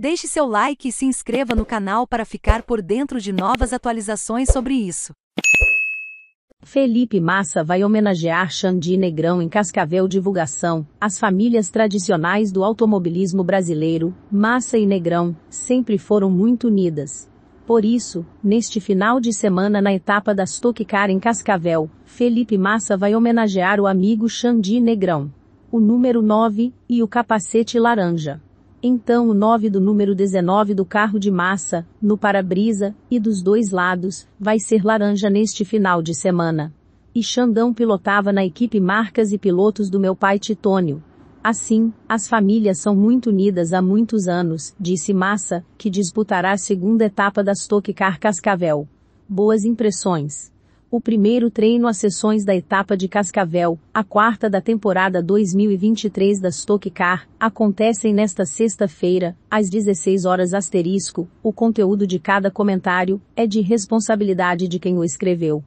Deixe seu like e se inscreva no canal para ficar por dentro de novas atualizações sobre isso. Felipe Massa vai homenagear Xandi Negrão em Cascavel Divulgação, as famílias tradicionais do automobilismo brasileiro, Massa e Negrão, sempre foram muito unidas. Por isso, neste final de semana na etapa da Stock Car em Cascavel, Felipe Massa vai homenagear o amigo Xandi Negrão. O número 9, e o capacete laranja. Então o 9 do número 19 do carro de massa, no para-brisa, e dos dois lados, vai ser laranja neste final de semana. E Xandão pilotava na equipe Marcas e Pilotos do meu pai Titônio. Assim, as famílias são muito unidas há muitos anos, disse Massa, que disputará a segunda etapa da Stock Car Cascavel. Boas impressões o primeiro treino às sessões da etapa de Cascavel, a quarta da temporada 2023 da Stock Car, acontecem nesta sexta-feira, às 16 horas asterisco. O conteúdo de cada comentário é de responsabilidade de quem o escreveu.